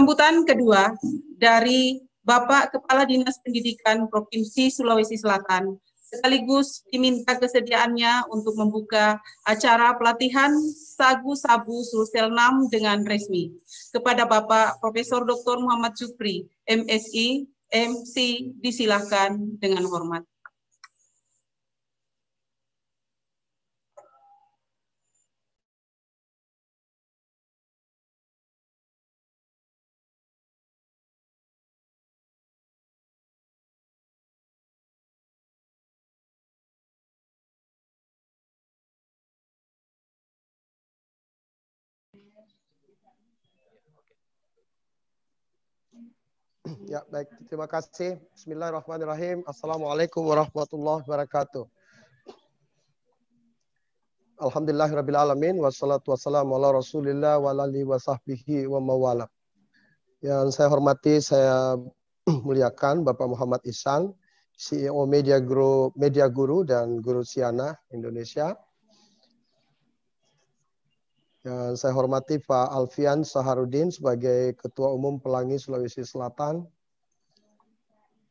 sambutan kedua dari Bapak Kepala Dinas Pendidikan Provinsi Sulawesi Selatan sekaligus diminta kesediaannya untuk membuka acara pelatihan Sagu Sabu 6 dengan resmi kepada Bapak Profesor Dr. Muhammad Supri, MSI, MC disilahkan dengan hormat. Ya, baik. Terima kasih. Bismillahirrahmanirrahim. Assalamualaikum warahmatullahi wabarakatuh. Alhamdulillahirrabbilalamin. Wassalatu wassalamu ala rasulillah wa alihi wa sahbihi wa mawala. Yang saya hormati, saya muliakan Bapak Muhammad Isan CEO Media Guru, Media Guru dan Guru Siana Indonesia. Yang saya hormati Pak Alfian Saharudin sebagai Ketua Umum Pelangi Sulawesi Selatan,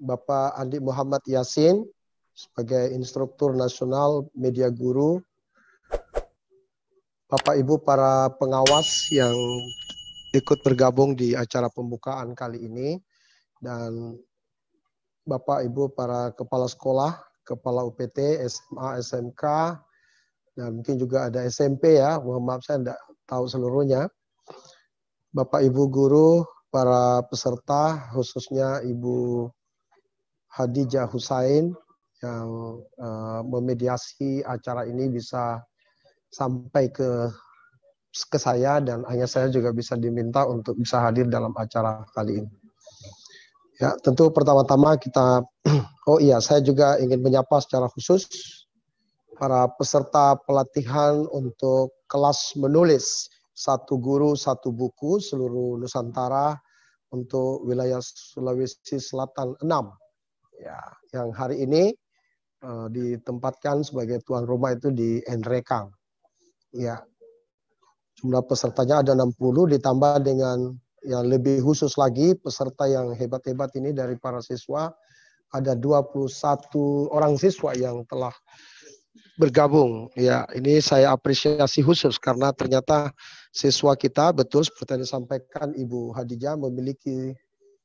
Bapak Andi Muhammad Yasin sebagai instruktur nasional media guru, Bapak Ibu para pengawas yang ikut bergabung di acara pembukaan kali ini dan Bapak Ibu para kepala sekolah, kepala UPT, SMA, SMK dan mungkin juga ada SMP ya, mohon maaf saya tidak tahu seluruhnya. Bapak Ibu guru, para peserta khususnya Ibu Hadijah Husain yang uh, memediasi acara ini bisa sampai ke ke saya dan hanya saya juga bisa diminta untuk bisa hadir dalam acara kali ini. Ya, tentu pertama-tama kita oh iya, saya juga ingin menyapa secara khusus para peserta pelatihan untuk kelas menulis satu guru satu buku seluruh Nusantara untuk wilayah Sulawesi Selatan 6 ya yang hari ini uh, ditempatkan sebagai tuan rumah itu di Enrekang. Ya. Jumlah pesertanya ada 60 ditambah dengan yang lebih khusus lagi peserta yang hebat-hebat ini dari para siswa ada 21 orang siswa yang telah bergabung. Ya, ini saya apresiasi khusus karena ternyata siswa kita betul seperti yang disampaikan Ibu Hadijah memiliki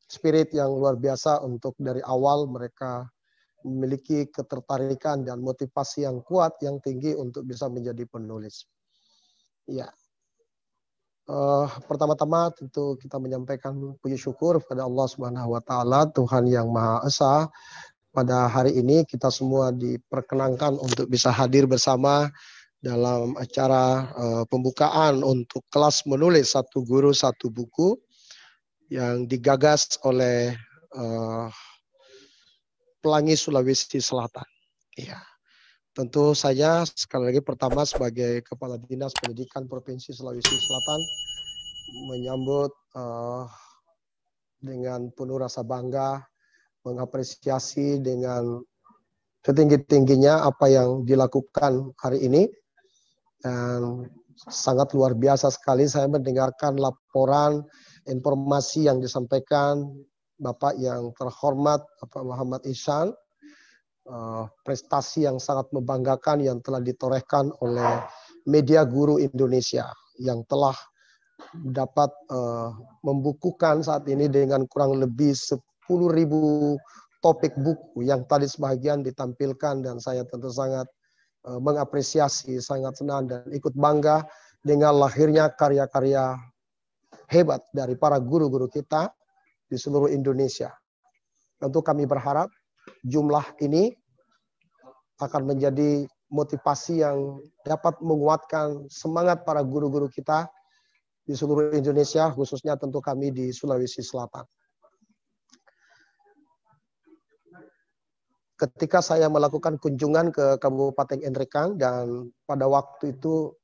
spirit yang luar biasa untuk dari awal mereka memiliki ketertarikan dan motivasi yang kuat yang tinggi untuk bisa menjadi penulis. Ya. Uh, pertama-tama tentu kita menyampaikan puji syukur kepada Allah Subhanahu wa taala, Tuhan yang Maha Esa. Pada hari ini kita semua diperkenankan untuk bisa hadir bersama dalam acara uh, pembukaan untuk kelas menulis satu guru satu buku yang digagas oleh uh, Pelangi Sulawesi Selatan. Ya. Tentu saya sekali lagi pertama sebagai Kepala Dinas Pendidikan Provinsi Sulawesi Selatan menyambut uh, dengan penuh rasa bangga, mengapresiasi dengan setinggi-tingginya apa yang dilakukan hari ini. Dan sangat luar biasa sekali saya mendengarkan laporan informasi yang disampaikan Bapak yang terhormat Bapak Muhammad Ihsan, eh, prestasi yang sangat membanggakan yang telah ditorehkan oleh media guru Indonesia yang telah dapat eh, membukukan saat ini dengan kurang lebih 10.000 topik buku yang tadi sebagian ditampilkan dan saya tentu sangat eh, mengapresiasi, sangat senang dan ikut bangga dengan lahirnya karya-karya hebat dari para guru-guru kita di seluruh Indonesia. Tentu kami berharap jumlah ini akan menjadi motivasi yang dapat menguatkan semangat para guru-guru kita di seluruh Indonesia, khususnya tentu kami di Sulawesi Selatan. Ketika saya melakukan kunjungan ke Kabupaten Endrekang dan pada waktu itu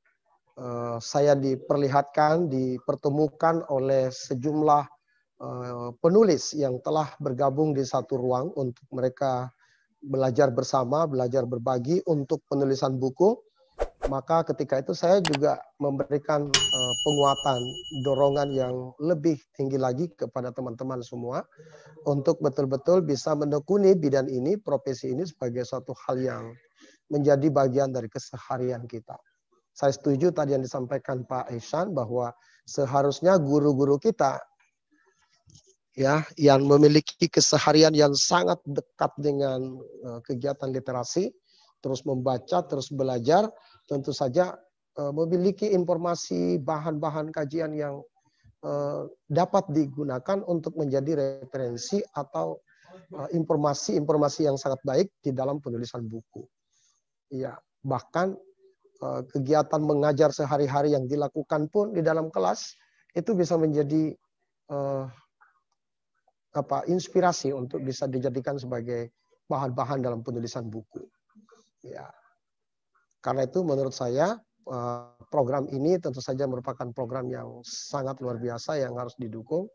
Eh, saya diperlihatkan, dipertemukan oleh sejumlah eh, penulis yang telah bergabung di satu ruang untuk mereka belajar bersama, belajar berbagi untuk penulisan buku. Maka ketika itu saya juga memberikan eh, penguatan, dorongan yang lebih tinggi lagi kepada teman-teman semua untuk betul-betul bisa menekuni bidan ini, profesi ini sebagai suatu hal yang menjadi bagian dari keseharian kita. Saya setuju tadi yang disampaikan Pak Ihsan bahwa seharusnya guru-guru kita ya yang memiliki keseharian yang sangat dekat dengan eh, kegiatan literasi, terus membaca, terus belajar, tentu saja eh, memiliki informasi bahan-bahan kajian yang eh, dapat digunakan untuk menjadi referensi atau informasi-informasi yang sangat baik di dalam penulisan buku. Ya, bahkan Eh, kegiatan mengajar sehari-hari yang dilakukan pun di dalam kelas itu bisa menjadi uh, apa inspirasi untuk bisa dijadikan sebagai bahan-bahan dalam penulisan buku. Ya. Karena itu menurut saya eh, program ini tentu saja merupakan program yang sangat luar biasa yang harus didukung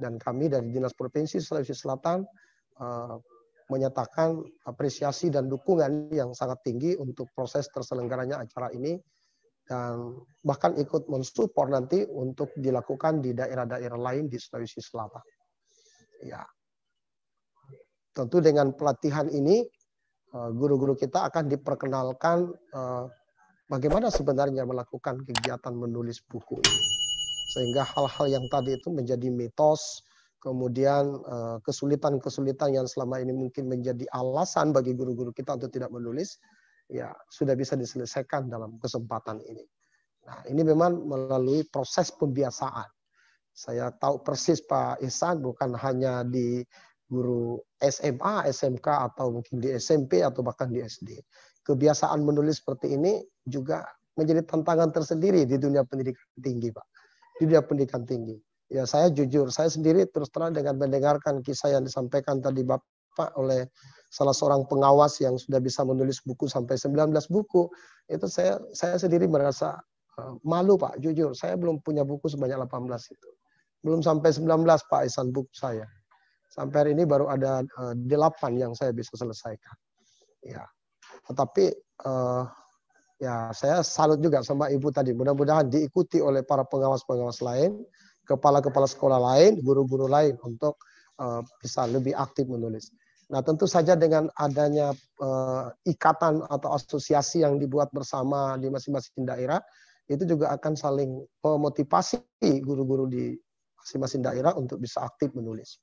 dan kami dari Dinas Provinsi Sulawesi Selatan menyatakan apresiasi dan dukungan yang sangat tinggi untuk proses terselenggaranya acara ini dan bahkan ikut mensupport nanti untuk dilakukan di daerah-daerah lain di Sulawesi Selatan. Ya. Tentu dengan pelatihan ini eh, guru-guru kita akan diperkenalkan eh, bagaimana sebenarnya melakukan kegiatan menulis buku ini. Sehingga hal-hal yang tadi itu menjadi mitos, kemudian eh, kesulitan-kesulitan yang selama ini mungkin menjadi alasan bagi guru-guru kita untuk tidak menulis, ya sudah bisa diselesaikan dalam kesempatan ini. Nah, ini memang melalui proses pembiasaan. Saya tahu persis Pak Ihsan bukan hanya di guru SMA, SMK atau mungkin di SMP atau bahkan di SD. Kebiasaan menulis seperti ini juga menjadi tantangan tersendiri di dunia pendidikan tinggi, Pak. Di dunia pendidikan tinggi ya saya jujur, saya sendiri terus terang dengan mendengarkan kisah yang disampaikan tadi Bapak oleh salah seorang pengawas yang sudah bisa menulis buku sampai 19 buku, itu saya saya sendiri merasa eh, malu Pak, jujur, saya belum punya buku sebanyak 18 itu. Belum sampai 19 Pak Isan buku saya. Sampai hari ini baru ada uh, eh, 8 yang saya bisa selesaikan. Ya. Tetapi uh, ya saya salut juga sama Ibu tadi. Mudah-mudahan diikuti oleh para pengawas-pengawas lain kepala-kepala sekolah lain, guru-guru lain untuk uh, bisa lebih aktif menulis. Nah, tentu saja dengan adanya uh, ikatan atau asosiasi yang dibuat bersama di masing-masing daerah, itu juga akan saling memotivasi guru-guru di masing-masing daerah untuk bisa aktif menulis.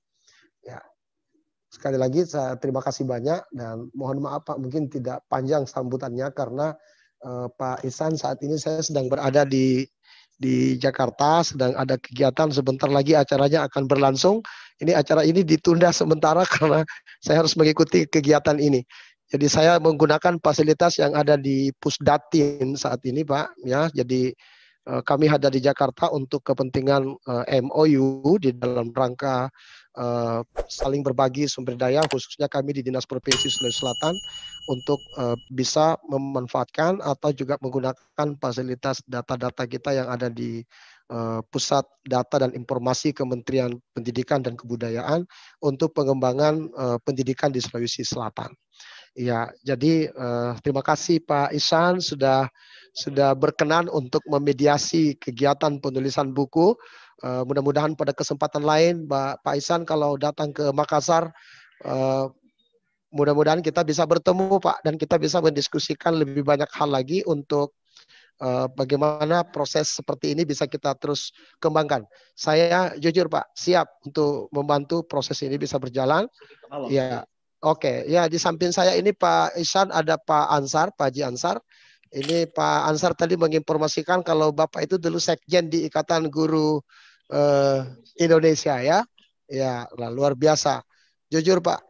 Ya. Sekali lagi saya terima kasih banyak dan mohon maaf Pak mungkin tidak panjang sambutannya karena uh, Pak Isan saat ini saya sedang berada di di Jakarta sedang ada kegiatan sebentar lagi acaranya akan berlangsung. Ini acara ini ditunda sementara karena saya harus mengikuti kegiatan ini. Jadi saya menggunakan fasilitas yang ada di Pusdatin saat ini, Pak. Ya, jadi Eh, kami hadir di Jakarta untuk kepentingan eh, MOU di dalam rangka eh, saling berbagi sumber daya khususnya kami di Dinas Provinsi Sulawesi Selatan untuk uh, bisa memanfaatkan atau juga menggunakan fasilitas data-data kita yang ada di uh, pusat data dan informasi Kementerian Pendidikan dan Kebudayaan untuk pengembangan uh, pendidikan di Sulawesi Selatan. Ya, jadi eh, terima kasih Pak Isan sudah sudah berkenan untuk memediasi kegiatan penulisan buku. Eh, mudah-mudahan pada kesempatan lain Pak, Pak Isan kalau datang ke Makassar eh, mudah-mudahan kita bisa bertemu Pak dan kita bisa mendiskusikan lebih banyak hal lagi untuk uh, bagaimana proses seperti ini bisa kita terus kembangkan. Saya jujur Pak siap untuk membantu proses ini bisa berjalan. Halo. Ya Oke, ya di samping saya ini Pak Isan ada Pak Ansar, Pak Haji Ansar. Ini Pak Ansar tadi menginformasikan kalau Bapak itu dulu sekjen di Ikatan Guru eh, Indonesia ya. Ya, nah, luar biasa. Jujur Pak,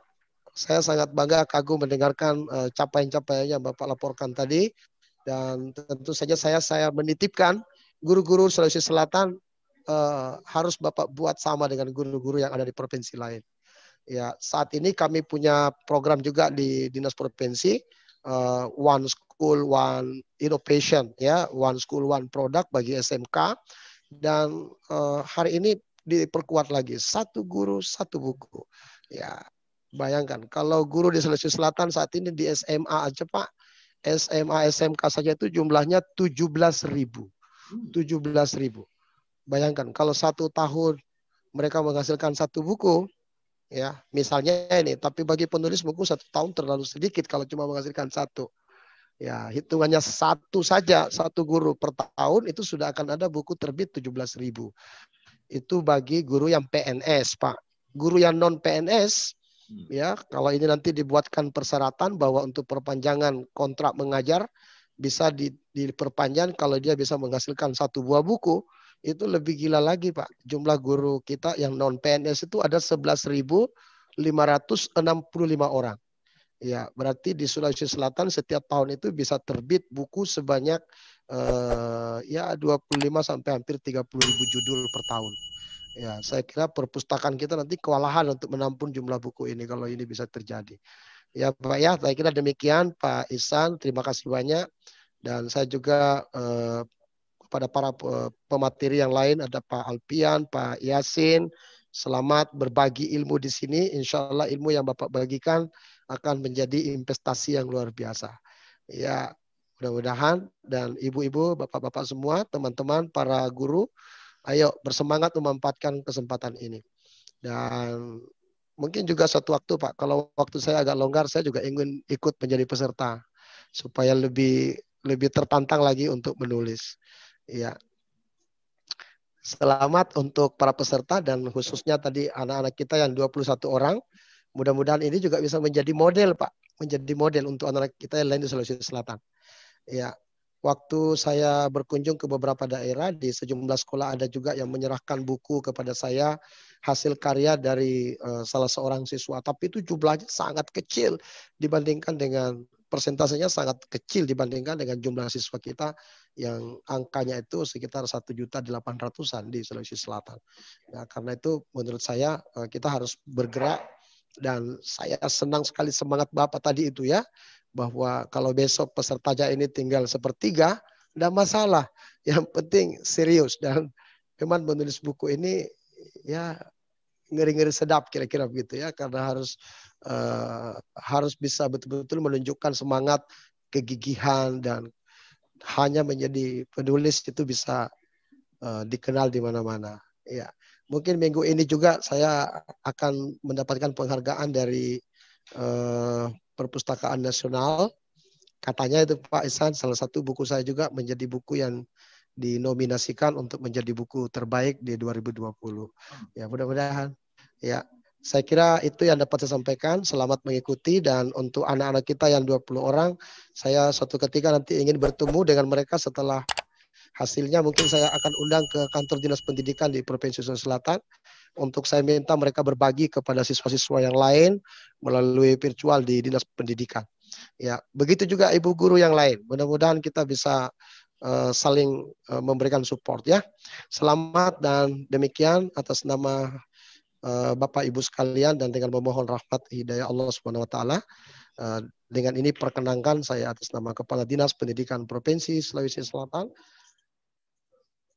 saya sangat bangga kagum mendengarkan eh, capaian-capaiannya Bapak laporkan tadi dan tentu saja saya saya menitipkan guru-guru Sulawesi Selatan eh, harus Bapak buat sama dengan guru-guru yang ada di provinsi lain. Ya, saat ini kami punya program juga di Dinas Provinsi uh, One School One Innovation ya, One School One Product bagi SMK dan uh, hari ini diperkuat lagi satu guru satu buku. Ya, bayangkan kalau guru di Sulawesi Selatan saat ini di SMA aja Pak, SMA SMK saja itu jumlahnya tujuh tujuh belas ribu hmm. belas ribu Bayangkan kalau satu tahun mereka menghasilkan satu buku, ya misalnya ini tapi bagi penulis buku satu tahun terlalu sedikit kalau cuma menghasilkan satu ya hitungannya satu saja satu guru per tahun itu sudah akan ada buku terbit 17.000 ribu itu bagi guru yang PNS pak guru yang non PNS hmm. ya kalau ini nanti dibuatkan persyaratan bahwa untuk perpanjangan kontrak mengajar bisa diperpanjang kalau dia bisa menghasilkan satu buah buku itu lebih gila lagi Pak. Jumlah guru kita yang non PNS itu ada 11.565 orang. Ya, berarti di Sulawesi Selatan setiap tahun itu bisa terbit buku sebanyak eh, ya 25 sampai hampir 30 ribu judul per tahun. Ya, saya kira perpustakaan kita nanti kewalahan untuk menampung jumlah buku ini kalau ini bisa terjadi. Ya, Pak ya, saya kira demikian Pak Isan, terima kasih banyak dan saya juga eh, kepada para eh, pemateri yang lain ada Pak Alpian, Pak Yasin. Selamat berbagi ilmu di sini. Insya Allah ilmu yang Bapak bagikan akan menjadi investasi yang luar biasa. Ya, mudah-mudahan dan ibu-ibu, bapak-bapak semua, teman-teman, para guru, ayo bersemangat memanfaatkan kesempatan ini. Dan mungkin juga suatu waktu Pak, kalau waktu saya agak longgar, saya juga ingin ikut menjadi peserta supaya lebih lebih tertantang lagi untuk menulis. Ya. Selamat untuk para peserta dan khususnya tadi anak-anak kita yang 21 orang. Mudah-mudahan ini juga bisa menjadi model, Pak. Menjadi model untuk anak-anak kita yang lain di Sulawesi Selatan. Ya, waktu saya berkunjung ke beberapa daerah di sejumlah sekolah ada juga yang menyerahkan buku kepada saya hasil karya dari uh, salah seorang siswa tapi itu jumlahnya sangat kecil dibandingkan dengan persentasenya sangat kecil dibandingkan dengan jumlah siswa kita yang angkanya itu sekitar satu juta delapan ratusan di Sulawesi Selatan. Nah, karena itu menurut saya eh, kita harus bergerak dan saya senang sekali semangat Bapak tadi itu ya bahwa kalau besok peserta jaya ini tinggal sepertiga tidak masalah. Yang penting serius dan memang menulis buku ini ya ngeri-ngeri sedap kira-kira begitu ya karena harus uh, harus bisa betul-betul menunjukkan semangat kegigihan dan hanya menjadi penulis itu bisa uh, dikenal di mana-mana. Ya, mungkin minggu ini juga saya akan mendapatkan penghargaan dari uh, perpustakaan nasional. Katanya itu Pak Isan salah satu buku saya juga menjadi buku yang dinominasikan untuk menjadi buku terbaik di 2020. Hmm. Ya, mudah-mudahan. Ya, saya kira itu yang dapat saya sampaikan. Selamat mengikuti dan untuk anak-anak kita yang 20 orang, saya suatu ketika nanti ingin bertemu dengan mereka setelah hasilnya mungkin saya akan undang ke kantor dinas pendidikan di Provinsi Sulawesi Selatan untuk saya minta mereka berbagi kepada siswa-siswa yang lain melalui virtual di dinas pendidikan. Ya, begitu juga ibu guru yang lain. Mudah-mudahan kita bisa Eh, saling eh, memberikan support ya. Selamat dan demikian atas nama eh, Bapak Ibu sekalian dan dengan memohon rahmat hidayah Allah Subhanahu wa taala. dengan ini perkenankan saya atas nama Kepala Dinas Pendidikan Provinsi Sulawesi Selatan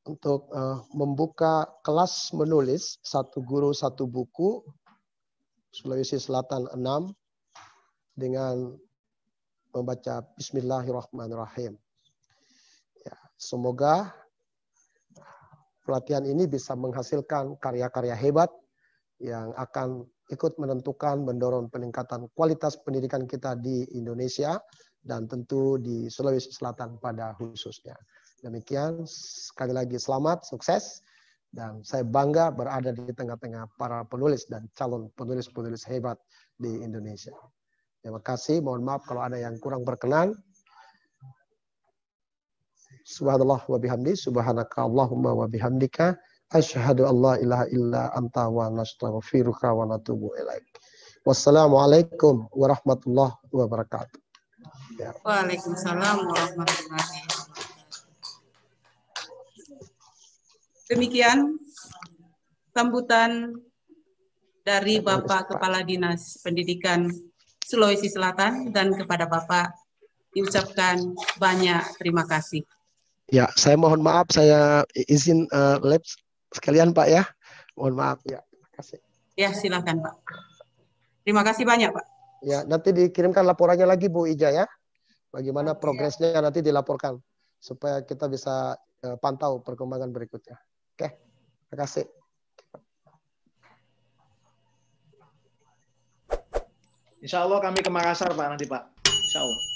untuk membuka kelas menulis satu guru satu buku Sulawesi Selatan 6 dengan membaca Bismillahirrahmanirrahim. Semoga pelatihan ini bisa menghasilkan karya-karya hebat yang akan ikut menentukan mendorong peningkatan kualitas pendidikan kita di Indonesia dan tentu di Sulawesi Selatan pada khususnya. Demikian sekali lagi selamat, sukses dan saya bangga berada di tengah-tengah para penulis dan calon penulis-penulis hebat di Indonesia. Terima kasih, mohon maaf kalau ada yang kurang berkenan. Subhanallah wa bihamdi. Subhanaka Allahumma wa bihamdika. Ashhadu an la ilaha illa anta wa nastaghfiruka wa natubu ilaik. Wassalamualaikum warahmatullahi wabarakatuh. Ya. Waalaikumsalam warahmatullahi wabarakatuh. Demikian sambutan dari Bapak Kepala Dinas Pendidikan Sulawesi Selatan dan kepada Bapak diucapkan banyak terima kasih. Ya, saya mohon maaf, saya izin uh, eh, lab sekalian Pak ya. Mohon maaf ya. Terima kasih. Ya, silakan Pak. Terima kasih banyak Pak. Ya, nanti dikirimkan laporannya lagi Bu Ija ya. Bagaimana iya. progresnya nanti dilaporkan supaya kita bisa uh, pantau perkembangan berikutnya. Oke, terima kasih. Insya Allah kami ke Makassar Pak nanti Pak. Insya Allah.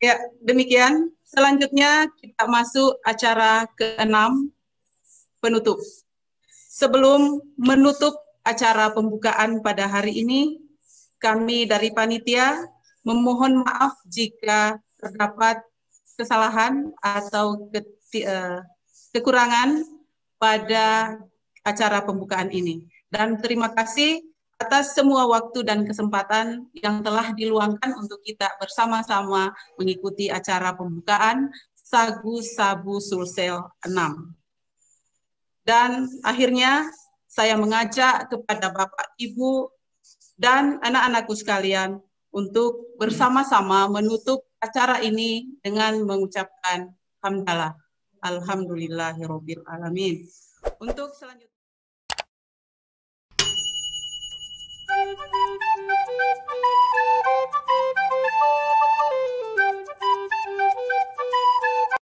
Ya, demikian. Selanjutnya kita masuk acara ke-6, penutup. Sebelum menutup acara pembukaan pada hari ini, kami dari panitia memohon maaf jika terdapat kesalahan atau ke, eh, kekurangan pada acara pembukaan ini. Dan terima kasih atas semua waktu dan kesempatan yang telah diluangkan untuk kita bersama-sama mengikuti acara pembukaan Sagu Sabu Sulsel 6. Dan akhirnya saya mengajak kepada Bapak Ibu dan anak-anakku sekalian untuk bersama-sama menutup acara ini dengan mengucapkan hamdalah. Alhamdulillahirobbilalamin. Untuk selanjutnya Música